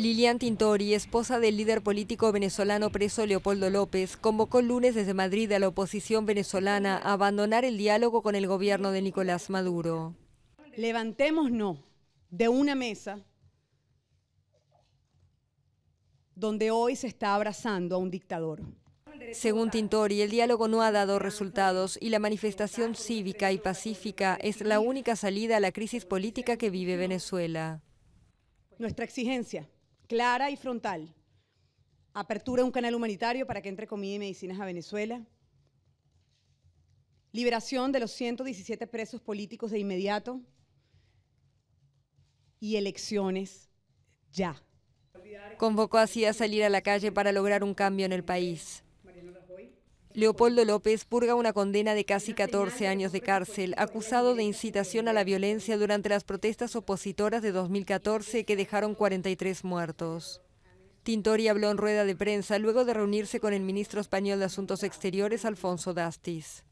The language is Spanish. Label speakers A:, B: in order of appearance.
A: Lilian Tintori, esposa del líder político venezolano preso Leopoldo López, convocó lunes desde Madrid a la oposición venezolana a abandonar el diálogo con el gobierno
B: de Nicolás Maduro. Levantémonos de una mesa donde hoy se está abrazando a un dictador.
A: Según Tintori, el diálogo no ha dado resultados y la manifestación cívica y pacífica es la única salida a la crisis política que vive Venezuela.
B: Nuestra exigencia clara y frontal. Apertura de un canal humanitario para que entre comida y medicinas a Venezuela. Liberación de los 117 presos políticos de inmediato. Y elecciones
A: ya. Convocó así a salir a la calle para lograr un cambio en el país. Leopoldo López purga una condena de casi 14 años de cárcel, acusado de incitación a la violencia durante las protestas opositoras de 2014 que dejaron 43 muertos. Tintori habló en rueda de prensa luego de reunirse con el ministro español de Asuntos Exteriores, Alfonso Dastis.